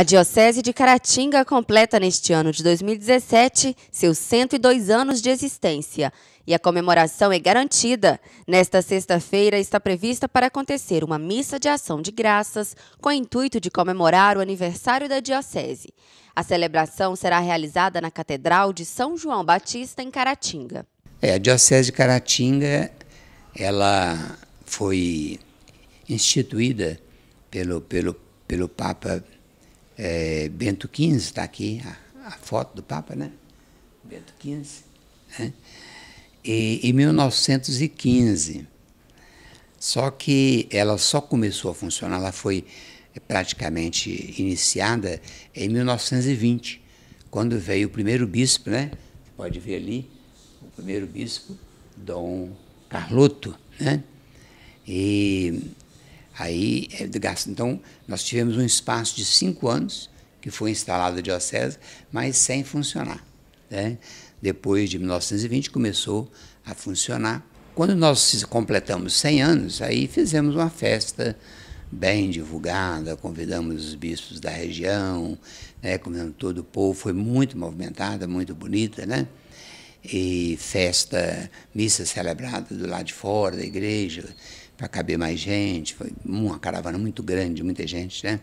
A Diocese de Caratinga completa neste ano de 2017 seus 102 anos de existência e a comemoração é garantida. Nesta sexta-feira está prevista para acontecer uma missa de ação de graças com o intuito de comemorar o aniversário da Diocese. A celebração será realizada na Catedral de São João Batista, em Caratinga. É, a Diocese de Caratinga ela foi instituída pelo, pelo, pelo Papa é, Bento XV, está aqui a, a, foto do Papa, né? Bento XV. Né? E, em 1915. Só que ela só começou a funcionar, ela foi praticamente iniciada em 1920, quando veio o primeiro bispo, né? Você pode ver ali, o primeiro bispo, Dom Carloto, né? E Aí é Então, nós tivemos um espaço de cinco anos que foi instalado a diocese, mas sem funcionar. Né? Depois de 1920 começou a funcionar. Quando nós completamos 100 anos, aí fizemos uma festa bem divulgada, convidamos os bispos da região, né? convidamos todo o povo, foi muito movimentada, muito bonita, né? e festa, missa celebrada do lado de fora da igreja, para caber mais gente. Foi uma caravana muito grande, muita gente, né?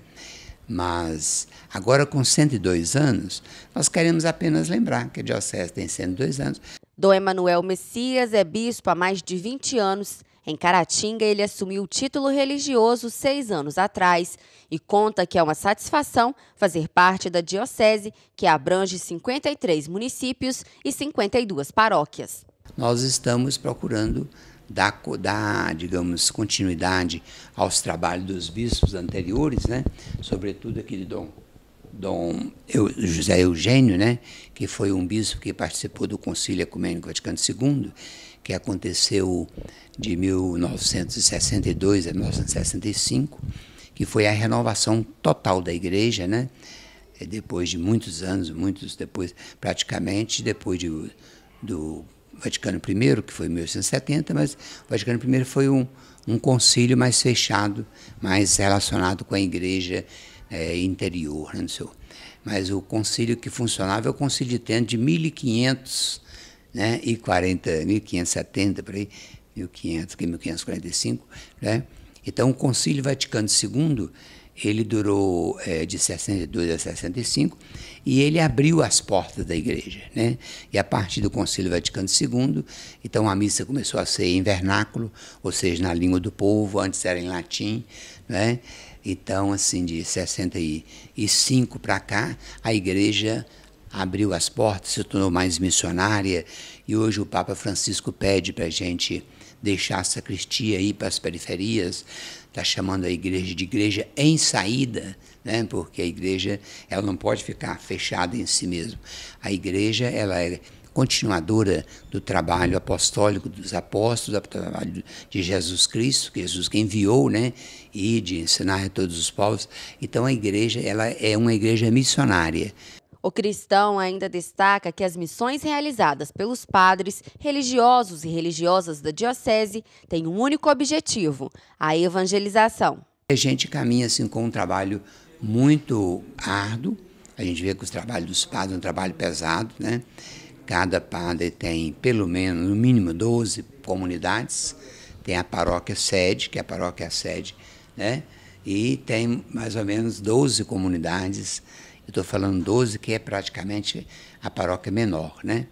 Mas agora, com 102 anos, nós queremos apenas lembrar que a Diocese tem 102 anos. Dom Emanuel Messias é bispo há mais de 20 anos em Caratinga, ele assumiu o título religioso seis anos atrás e conta que é uma satisfação fazer parte da diocese que abrange 53 municípios e 52 paróquias. Nós estamos procurando dar, dar digamos, continuidade aos trabalhos dos bispos anteriores, né? sobretudo aquele de Dom Dom José Eugênio, né, que foi um bispo que participou do Concílio Ecumênico Vaticano II, que aconteceu de 1962 a 1965, que foi a renovação total da igreja, né, eh, depois de muitos anos, muitos depois, praticamente depois de, do Vaticano I, que foi em 1870, mas o Vaticano I foi um, um concílio mais fechado, mais relacionado com a igreja é, interior, não né, sei. Mas o concílio que funcionava é o concílio de Trento de 1500, né, e 40, 1570, por aí, 1500, 1545, é né? Então, o concílio Vaticano II, ele durou é, de 62 a 65, e ele abriu as portas da igreja, né? E a partir do concílio Vaticano II, então a missa começou a ser em vernáculo, ou seja, na língua do povo, antes era em latim, né? Então, assim, de 65 para cá, a igreja abriu as portas, se tornou mais missionária, e hoje o Papa Francisco pede para a gente deixar a sacristia ir para as periferias, está chamando a igreja de igreja em saída, né? porque a igreja ela não pode ficar fechada em si mesma. A igreja ela é continuadora do trabalho apostólico dos apóstolos, do trabalho de Jesus Cristo, que Jesus que enviou, né, e de ensinar a todos os povos. Então a igreja, ela é uma igreja missionária. O cristão ainda destaca que as missões realizadas pelos padres, religiosos e religiosas da diocese têm um único objetivo: a evangelização. A gente caminha assim com um trabalho muito árduo. A gente vê que os trabalhos dos padres é um trabalho pesado, né? Cada padre tem pelo menos, no mínimo, 12 comunidades. Tem a paróquia sede, que é a paróquia sede, né? E tem mais ou menos 12 comunidades. Eu estou falando 12, que é praticamente a paróquia menor, né?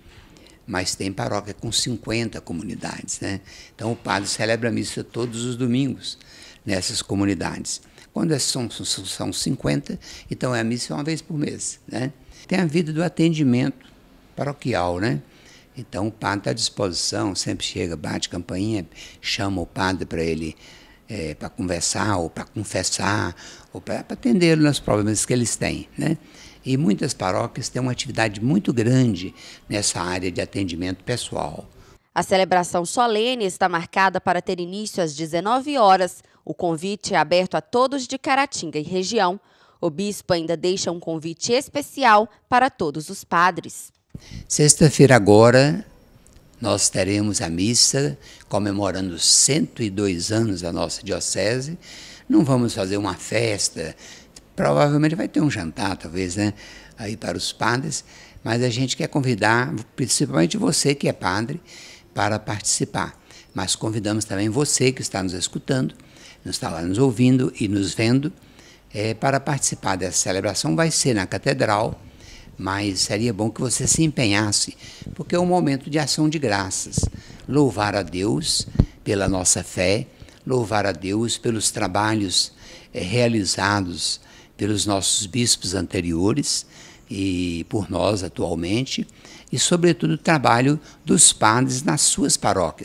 Mas tem paróquia com 50 comunidades, né? Então o padre celebra a missa todos os domingos nessas comunidades. Quando é, são, são 50, então é a missa é uma vez por mês, né? Tem a vida do atendimento paroquial, né? Então o padre está à disposição, sempre chega, bate campainha, chama o padre para ele, é, para conversar, ou para confessar, ou para atender nos problemas que eles têm, né? E muitas paróquias têm uma atividade muito grande nessa área de atendimento pessoal. A celebração solene está marcada para ter início às 19 horas. O convite é aberto a todos de Caratinga e região. O bispo ainda deixa um convite especial para todos os padres. Sexta-feira agora nós teremos a missa comemorando 102 anos da nossa diocese. Não vamos fazer uma festa, provavelmente vai ter um jantar, talvez, né? Aí para os padres, mas a gente quer convidar, principalmente você que é padre, para participar. Mas convidamos também você que está nos escutando, nos está lá nos ouvindo e nos vendo, é, para participar dessa celebração. Vai ser na Catedral mas seria bom que você se empenhasse, porque é um momento de ação de graças. Louvar a Deus pela nossa fé, louvar a Deus pelos trabalhos é, realizados pelos nossos bispos anteriores e por nós atualmente, e, sobretudo, o trabalho dos padres nas suas paróquias.